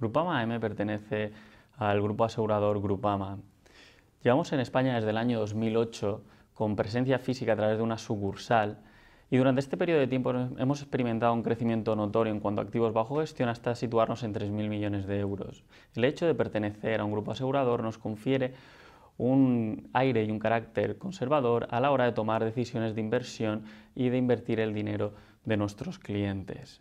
Grupama M pertenece al grupo asegurador Grupama. Llevamos en España desde el año 2008 con presencia física a través de una sucursal y durante este periodo de tiempo hemos experimentado un crecimiento notorio en cuanto a activos bajo gestión hasta situarnos en 3.000 millones de euros. El hecho de pertenecer a un grupo asegurador nos confiere un aire y un carácter conservador a la hora de tomar decisiones de inversión y de invertir el dinero de nuestros clientes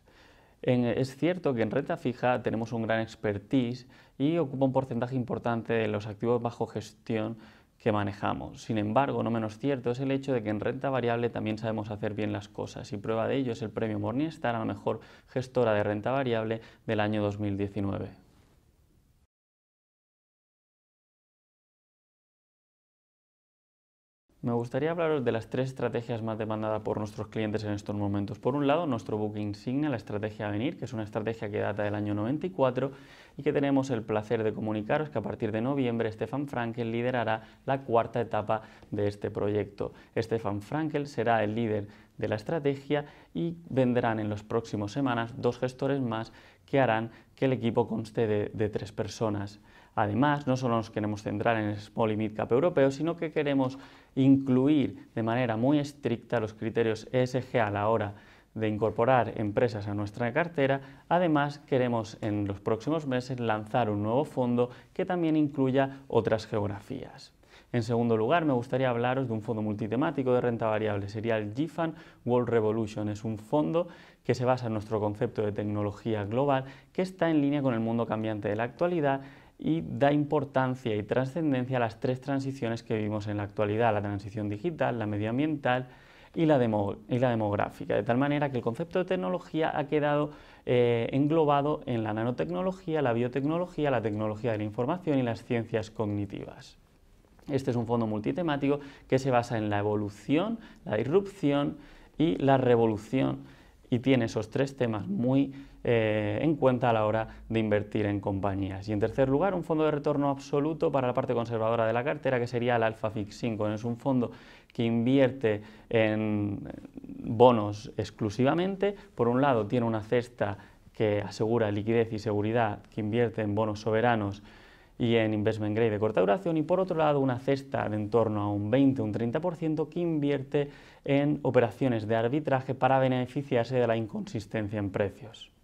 es cierto que en renta fija tenemos un gran expertise y ocupa un porcentaje importante de los activos bajo gestión que manejamos. Sin embargo, no menos cierto es el hecho de que en renta variable también sabemos hacer bien las cosas y prueba de ello es el premio Morningstar a la mejor gestora de renta variable del año 2019. Me gustaría hablaros de las tres estrategias más demandadas por nuestros clientes en estos momentos. Por un lado, nuestro Booking signa la estrategia a venir, que es una estrategia que data del año 94 y que tenemos el placer de comunicaros que a partir de noviembre Stefan Frankel liderará la cuarta etapa de este proyecto. Stefan Frankel será el líder de la estrategia y vendrán en las próximas semanas dos gestores más que harán que el equipo conste de, tres personas. Además, no solo nos queremos centrar en el small y mid cap europeo, sino que queremos incluir de manera muy estricta los criterios ESG a la hora de incorporar empresas a nuestra cartera. Además, queremos en los próximos meses lanzar un nuevo fondo que también incluya otras geografías. En segundo lugar, me gustaría hablaros de un fondo multitemático de renta variable, sería el GIFAN World Revolution. Es un fondo que se basa en nuestro concepto de tecnología global que está en línea con el mundo cambiante de la actualidad y da importancia y trascendencia a las tres transiciones que vivimos en la actualidad, la transición digital, la medioambiental y la, demográfica, de tal manera que el concepto de tecnología ha quedado eh, englobado en la nanotecnología, la biotecnología, la tecnología de la información y las ciencias cognitivas. Este es un fondo multitemático que se basa en la evolución, la irrupción y la revolución y tiene esos tres temas muy eh, en cuenta a la hora de invertir en compañías. Y en tercer lugar, un fondo de retorno absoluto para la parte conservadora de la cartera, que sería el Fix 5. Es un fondo que invierte en bonos exclusivamente. Por un lado, tiene una cesta que asegura liquidez y seguridad, que invierte en bonos soberanos y en investment grade de corta duración y por otro lado una cesta de en torno a un 20 o un 30% que invierte en operaciones de arbitraje para beneficiarse de la inconsistencia en precios.